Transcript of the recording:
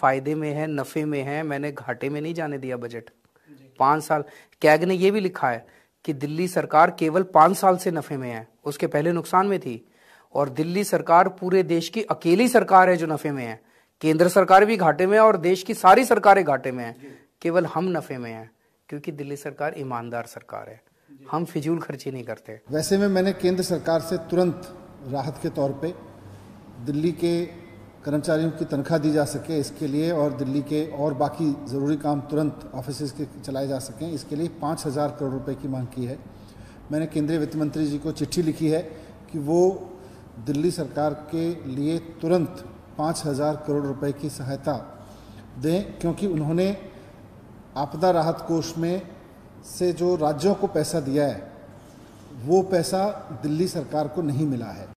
फायदे में है नफे में है मैंने घाटे में नहीं जाने दिया बजट पांच साल कैग ने यह भी लिखा है कि दिल्ली सरकार केवल पांच साल से नफे में है उसके पहले नुकसान में थी और दिल्ली सरकार पूरे देश की अकेली सरकार है जो नफे में है केंद्र सरकार भी घाटे में है और देश की सारी सरकारें घाटे में है केवल हम नफे में है क्योंकि दिल्ली सरकार ईमानदार सरकार है हम फिजूल खर्ची नहीं करते वैसे में मैंने केंद्र सरकार से तुरंत राहत के तौर पे दिल्ली के कर्मचारियों की तनख्वाह दी जा सके इसके लिए और दिल्ली के और बाकी ज़रूरी काम तुरंत ऑफिस के चलाए जा सकें इसके लिए पाँच हज़ार करोड़ रुपए की मांग की है मैंने केंद्रीय वित्त मंत्री जी को चिट्ठी लिखी है कि वो दिल्ली सरकार के लिए तुरंत पाँच हज़ार करोड़ रुपए की सहायता दें क्योंकि उन्होंने आपदा राहत कोष में से जो राज्यों को पैसा दिया है वो पैसा दिल्ली सरकार को नहीं मिला है